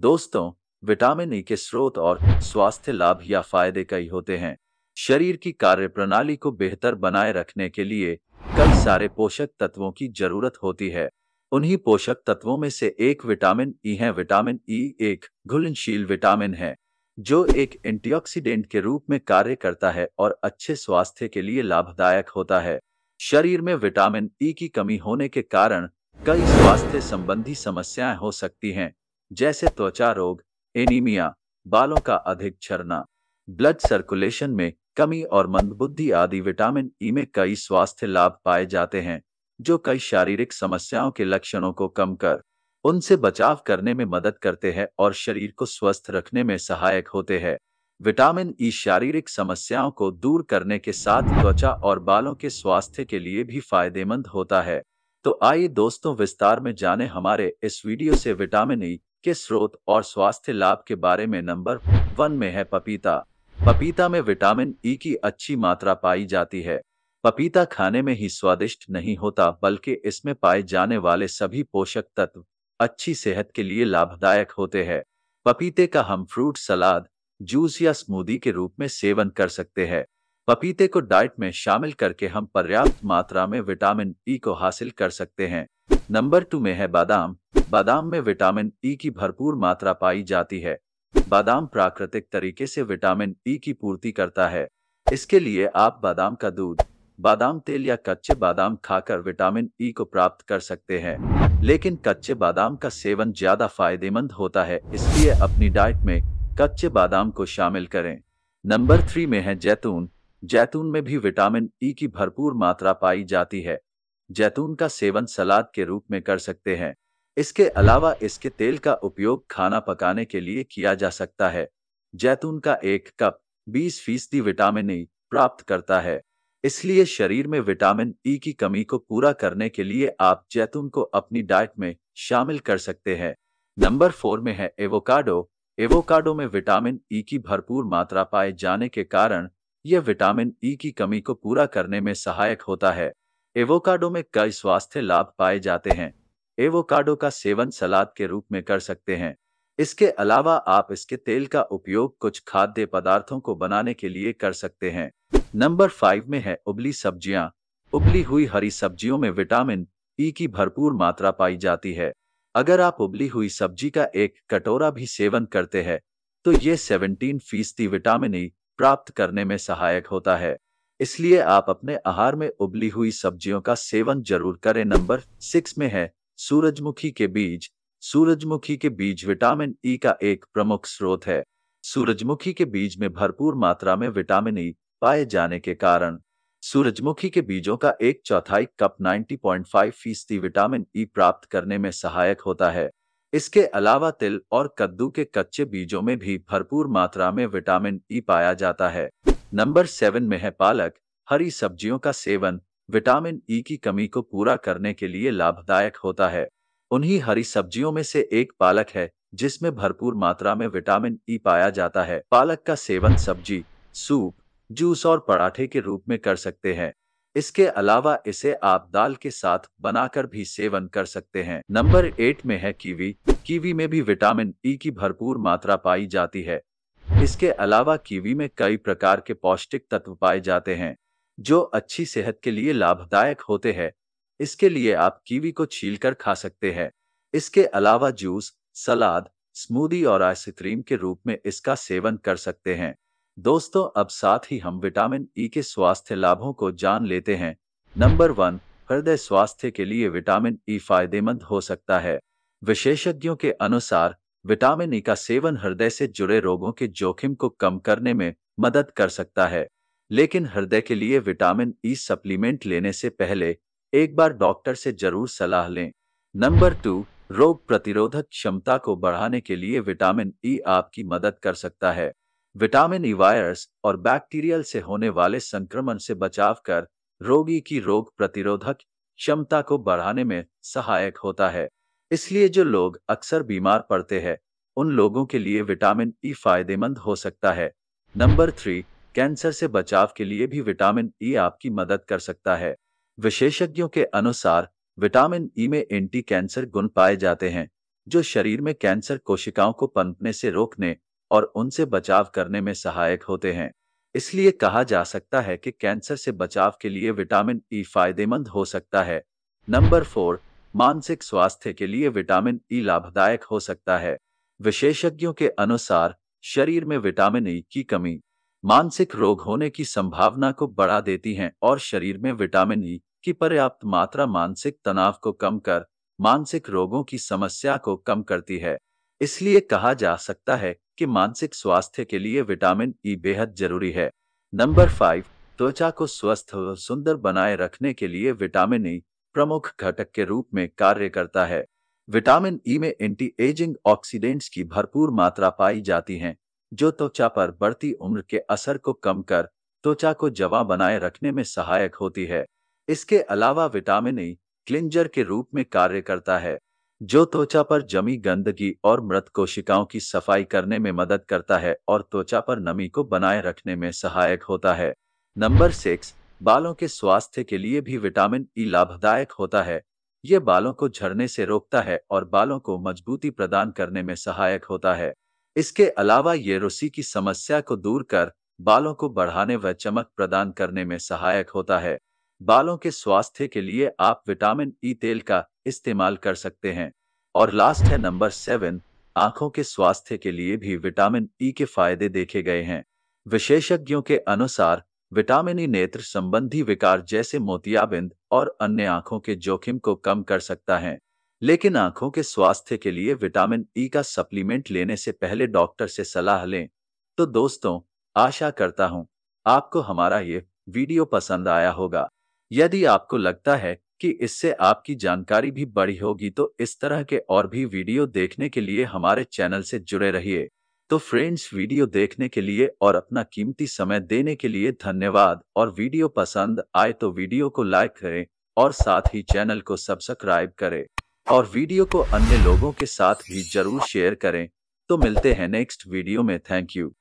दोस्तों vitamin E के स्रोत और स्वास्थ्य लाभ या फायदे कई होते हैं शरीर की कार्यप्रणाली को बेहतर बनाए रखने के लिए कई सारे पोषक तत्वों की जरूरत होती है उन्हीं पोषक तत्वों में से एक विटामिन ई है विटामिन ई एक घुलनशील विटामिन है जो एक एंटीऑक्सीडेंट के रूप में कार्य करता है और अच्छे स्वास्थ्य के लिए लाभदायक होता है शरीर में विटामिन ई की कमी होने के कारण कई स्वास्थ्य संबंधी समस्याएं हो सकती हैं जैसे त्वचा रोग एनीमिया बालों का अधिक छरना ब्लड सर्कुलेशन में कमी और मंदबुद्धि आदि विटामिन ई में कई स्वास्थ्य लाभ पाए जाते हैं जो कई शारीरिक समस्याओं के लक्षणों को कम कर उनसे बचाव करने में मदद करते हैं और शरीर को स्वस्थ रखने में सहायक होते हैं विटामिन ई शारीरिक समस्याओं को दूर करने के साथ त्वचा और बालों के स्वास्थ्य के लिए भी फायदेमंद होता है तो आइए दोस्तों विस्तार में जाने हमारे इस वीडियो से विटामिन ई e के स्रोत और स्वास्थ्य लाभ के बारे में नंबर वन में है पपीता पपीता में विटामिन ई e की अच्छी मात्रा पाई जाती है पपीता खाने में ही स्वादिष्ट नहीं होता बल्कि इसमें पाए जाने वाले सभी पोषक तत्व अच्छी सेहत के लिए लाभदायक होते हैं पपीते का हम फ्रूट सलाद जूस या स्मूदी के रूप में सेवन कर सकते हैं पपीते को डाइट में शामिल करके हम पर्याप्त मात्रा में विटामिन ई e को हासिल कर सकते हैं नंबर टू में है बादाम बादाम में विटामिन ई e की भरपूर मात्रा पाई जाती है बादाम प्राकृतिक तरीके से विटामिन ई e की पूर्ति करता है इसके लिए आप बादाम का दूध बादाम तेल या कच्चे बादाम खाकर विटामिन ई e को प्राप्त कर सकते हैं लेकिन कच्चे बादाम का सेवन ज्यादा फायदेमंद होता है इसलिए अपनी डाइट में कच्चे बादाम को शामिल करें नंबर थ्री में है जैतून जैतून में भी विटामिन ई e की भरपूर मात्रा पाई जाती है जैतून का सेवन सलाद के रूप में कर सकते हैं इसके अलावा इसके तेल का उपयोग खाना पकाने के लिए किया जा सकता है जैतून का एक कप 20 फीसदी विटामिन ई प्राप्त करता है इसलिए शरीर में विटामिन ई की कमी को पूरा करने के लिए आप जैतून को अपनी डाइट में शामिल कर सकते हैं नंबर फोर में है एवोकाडो एवोकाडो में विटामिन ई की भरपूर मात्रा पाए जाने के कारण यह विटामिन ई की कमी को पूरा करने में सहायक होता है एवोकाडो में कई स्वास्थ्य लाभ पाए जाते हैं एवोकाडो का सेवन सलाद के रूप में कर सकते हैं इसके अलावा आप इसके तेल का उपयोग कुछ खाद्य पदार्थों को बनाने के लिए कर सकते हैं नंबर फाइव में है उबली सब्जियां उबली हुई हरी सब्जियों में विटामिन ई e की भरपूर मात्रा पाई जाती है अगर आप उबली हुई सब्जी का एक कटोरा भी सेवन करते हैं तो ये 17 फीसदी विटामिन ई e प्राप्त करने में सहायक होता है इसलिए आप अपने आहार में उबली हुई सब्जियों का सेवन जरूर करें नंबर सिक्स में है सूरजमुखी के बीज सूरजमुखी के बीज विटामिन ई e का एक प्रमुख स्रोत है सूरजमुखी के बीज में भरपूर मात्रा में विटामिन ई e पाए जाने के कारण सूरजमुखी के बीजों का एक चौथाई कप 90.5 फीसदी विटामिन ई e प्राप्त करने में सहायक होता है इसके अलावा तिल और कद्दू के कच्चे बीजों में भी भरपूर मात्रा में विटामिन ई e पाया जाता है नंबर सेवन में है पालक हरी सब्जियों का सेवन विटामिन ई e की कमी को पूरा करने के लिए लाभदायक होता है उन्हीं हरी सब्जियों में से एक पालक है जिसमें भरपूर मात्रा में विटामिन ई e पाया जाता है पालक का सेवन सब्जी सूप जूस और पराठे के रूप में कर सकते हैं इसके अलावा इसे आप दाल के साथ बनाकर भी सेवन कर सकते हैं नंबर एट में है कीवी कीवी में भी विटामिन ई e की भरपूर मात्रा पाई जाती है इसके अलावा कीवी में कई प्रकार के पौष्टिक तत्व पाए जाते हैं जो अच्छी सेहत के लिए लाभदायक होते हैं इसके लिए आप कीवी को छील खा सकते हैं इसके अलावा जूस सलाद स्मूदी और आइसक्रीम के रूप में इसका सेवन कर सकते हैं दोस्तों अब साथ ही हम विटामिन ई e के स्वास्थ्य लाभों को जान लेते हैं नंबर वन हृदय स्वास्थ्य के लिए विटामिन ई e फायदेमंद हो सकता है विशेषज्ञों के अनुसार विटामिन ई e का सेवन हृदय से जुड़े रोगों के जोखिम को कम करने में मदद कर सकता है लेकिन हृदय के लिए विटामिन ई e सप्लीमेंट लेने से पहले एक बार डॉक्टर से जरूर सलाह लें नंबर टू रोग प्रतिरोधक क्षमता को बढ़ाने के लिए विटामिन ई e आपकी मदद कर सकता है विटामिन ई e वायरस और बैक्टीरियल से होने वाले संक्रमण से बचाव कर रोगी की रोग प्रतिरोधक क्षमता को बढ़ाने में सहायक होता है इसलिए जो लोग अक्सर बीमार पड़ते हैं उन लोगों के लिए विटामिन ई e फायदेमंद हो सकता है नंबर थ्री कैंसर से बचाव के लिए भी विटामिन ई e आपकी मदद कर सकता है विशेषज्ञों के अनुसार विटामिन ई e में एंटी कैंसर गुण पाए जाते हैं जो शरीर में कैंसर कोशिकाओं को पनपने से रोकने और उनसे बचाव करने में सहायक होते हैं इसलिए कहा जा सकता है कि कैंसर से बचाव के लिए विटामिन ई e फायदेमंद हो सकता है नंबर फोर मानसिक स्वास्थ्य के लिए विटामिन ई लाभदायक हो सकता है विशेषज्ञों के अनुसार शरीर में विटामिन ई की कमी मानसिक रोग होने की संभावना को बढ़ा देती हैं और शरीर में विटामिन ई e की पर्याप्त मात्रा मानसिक तनाव को कम कर मानसिक रोगों की समस्या को कम करती है इसलिए कहा जा सकता है कि मानसिक स्वास्थ्य के लिए विटामिन ई e बेहद जरूरी है नंबर फाइव त्वचा को स्वस्थ और सुंदर बनाए रखने के लिए विटामिन ई e प्रमुख घटक के रूप में कार्य करता है विटामिन ई e में एंटी एजिंग ऑक्सीडेंट्स की भरपूर मात्रा पाई जाती है जो त्वचा पर बढ़ती उम्र के असर को कम कर त्वचा को जवा बनाए रखने में सहायक होती है इसके अलावा विटामिन ई क्लिंजर के रूप में कार्य करता है जो त्वचा पर जमी गंदगी और मृत कोशिकाओं की सफाई करने में मदद करता है और त्वचा पर नमी को बनाए रखने में सहायक होता है नंबर सिक्स बालों के स्वास्थ्य के लिए भी विटामिन ई लाभदायक होता है ये बालों को झड़ने से रोकता है और बालों को मजबूती प्रदान करने में सहायक होता है इसके अलावा ये रुसी की समस्या को दूर कर बालों को बढ़ाने व चमक प्रदान करने में सहायक होता है बालों के स्वास्थ्य के लिए आप विटामिन ई तेल का इस्तेमाल कर सकते हैं और लास्ट है नंबर सेवन आंखों के स्वास्थ्य के लिए भी विटामिन ई के फायदे देखे गए हैं विशेषज्ञों के अनुसार विटामिन ई नेत्र संबंधी विकार जैसे मोतियाबिंद और अन्य आंखों के जोखिम को कम कर सकता है लेकिन आंखों के स्वास्थ्य के लिए विटामिन ई e का सप्लीमेंट लेने से पहले डॉक्टर से सलाह लें तो दोस्तों आशा करता हूं आपको हमारा ये वीडियो पसंद आया होगा यदि आपको लगता है कि इससे आपकी जानकारी भी बढ़ी होगी तो इस तरह के और भी वीडियो देखने के लिए हमारे चैनल से जुड़े रहिए तो फ्रेंड्स वीडियो देखने के लिए और अपना कीमती समय देने के लिए धन्यवाद और वीडियो पसंद आए तो वीडियो को लाइक करें और साथ ही चैनल को सब्सक्राइब करें और वीडियो को अन्य लोगों के साथ भी जरूर शेयर करें तो मिलते हैं नेक्स्ट वीडियो में थैंक यू